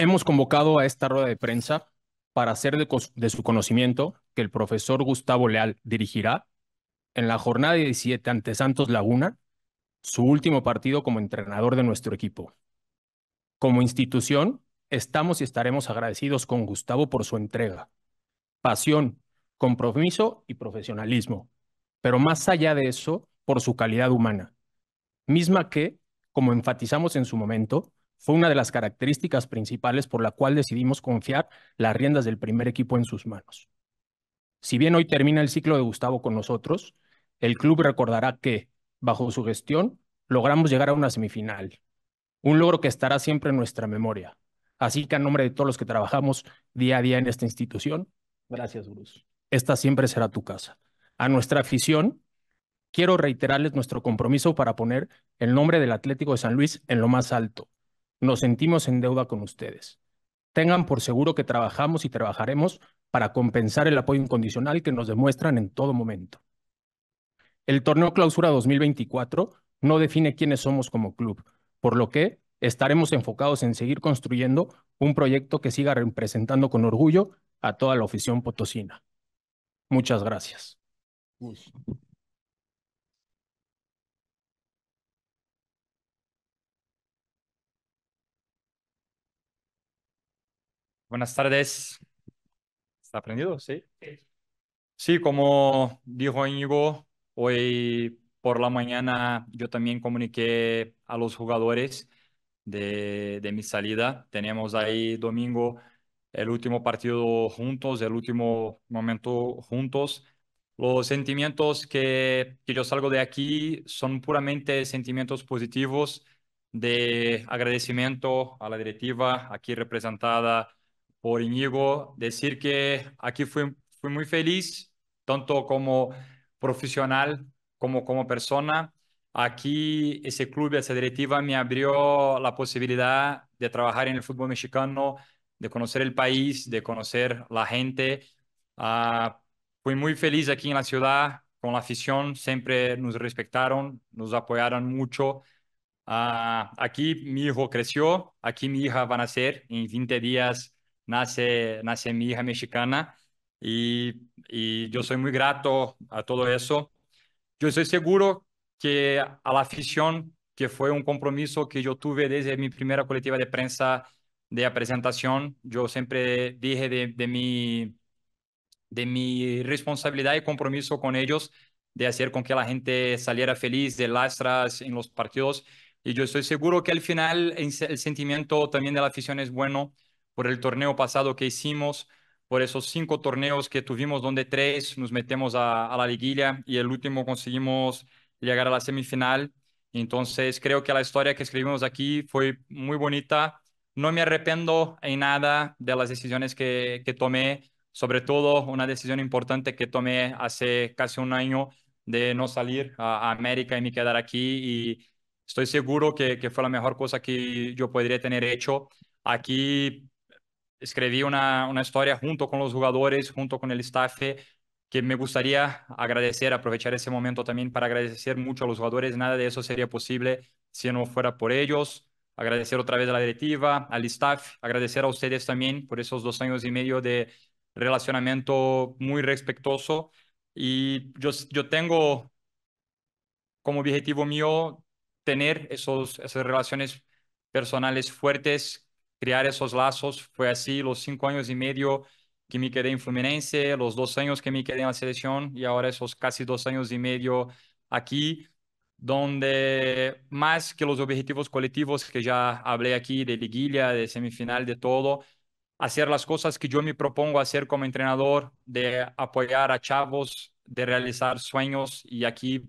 Hemos convocado a esta rueda de prensa para hacer de, su conocimiento que el profesor Gustavo Leal dirigirá en la jornada 17 ante Santos Laguna su último partido como entrenador de nuestro equipo. Como institución, estamos y estaremos agradecidos con Gustavo por su entrega, pasión, compromiso y profesionalismo, pero más allá de eso, por su calidad humana, misma que, como enfatizamos en su momento, fue una de las características principales por la cual decidimos confiar las riendas del primer equipo en sus manos. Si bien hoy termina el ciclo de Gustavo con nosotros, el club recordará que, bajo su gestión, logramos llegar a una semifinal, un logro que estará siempre en nuestra memoria. Así que a nombre de todos los que trabajamos día a día en esta institución, gracias, Bruce. Esta siempre será tu casa. A nuestra afición, quiero reiterarles nuestro compromiso para poner el nombre del Atlético de San Luis en lo más alto, nos sentimos en deuda con ustedes. Tengan por seguro que trabajamos y trabajaremos para compensar el apoyo incondicional que nos demuestran en todo momento. El torneo Clausura 2024 no define quiénes somos como club, por lo que estaremos enfocados en seguir construyendo un proyecto que siga representando con orgullo a toda la afición potosina. Muchas gracias. Buenas tardes. ¿Está aprendido? Sí. Sí, como dijo Íñigo, hoy por la mañana yo también comuniqué a los jugadores de, mi salida. Tenemos ahí domingo el último partido juntos, el último momento juntos. Los sentimientos que, que yo salgo de aquí son puramente sentimientos positivos de agradecimiento a la directiva aquí representada por Íñigo, decir que aquí fui, fui muy feliz, tanto como profesional como como persona. Aquí ese club, esa directiva me abrió la posibilidad de trabajar en el fútbol mexicano, de conocer el país, de conocer la gente. Ah, fui muy feliz aquí en la ciudad con la afición, siempre nos respetaron, nos apoyaron mucho. Ah, aquí mi hijo creció, aquí mi hija va a nacer en 20 días nace, nace mi hija mexicana y, yo soy muy grato a todo eso. Yo estoy seguro que a la afición, que fue un compromiso que yo tuve desde mi primera colectiva de prensa de presentación, yo siempre dije de, mi, de mi responsabilidad y compromiso con ellos de hacer con que la gente saliera feliz de lastras en los partidos. Y yo estoy seguro que al final el sentimiento también de la afición es bueno por el torneo pasado que hicimos, por esos cinco torneos que tuvimos, donde tres nos metemos a, la liguilla y el último conseguimos llegar a la semifinal. Entonces creo que la historia que escribimos aquí fue muy bonita. No me arrepiento en nada de las decisiones que, que tomé, sobre todo una decisión importante que tomé hace casi un año de no salir a, América y me quedar aquí. Y estoy seguro que, que fue la mejor cosa que yo podría tener hecho. Aquí escribí una, una historia junto con los jugadores, junto con el staff, que me gustaría agradecer, aprovechar ese momento también para agradecer mucho a los jugadores. Nada de eso sería posible si no fuera por ellos. Agradecer otra vez a la directiva, al staff, agradecer a ustedes también por esos dos años y medio de relacionamiento muy respetuoso. Y yo, yo tengo como objetivo mío tener esos, esas relaciones personales fuertes crear esos lazos. Fue así los cinco años y medio que me quedé en Fluminense, los dos años que me quedé en la selección y ahora esos casi dos años y medio aquí, donde más que los objetivos colectivos que ya hablé aquí de liguilla, de semifinal, de todo, hacer las cosas que yo me propongo hacer como entrenador, de apoyar a chavos, de realizar sueños y aquí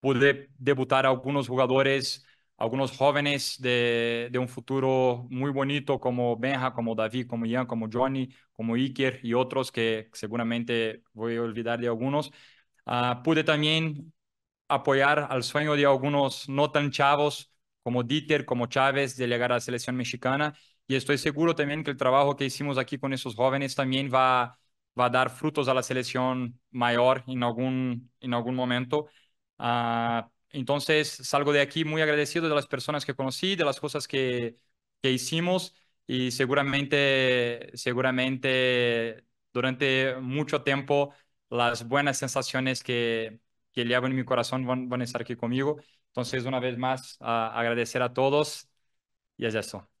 pude debutar a algunos jugadores algunos jóvenes de, un futuro muy bonito como Benja, como David, como Ian, como Johnny, como Iker y otros que seguramente voy a olvidar de algunos. Ah, pude también apoyar al sueño de algunos no tan chavos como Dieter, como Chávez, de llegar a la selección mexicana. Y estoy seguro también que el trabajo que hicimos aquí con esos jóvenes también va, va a dar frutos a la selección mayor en algún, en algún momento. Ah, entonces salgo de aquí muy agradecido de las personas que conocí, de las cosas que, hicimos y seguramente, seguramente durante mucho tiempo las buenas sensaciones que, que llevo en mi corazón van, a estar aquí conmigo. Entonces, una vez más, agradecer a todos y es eso.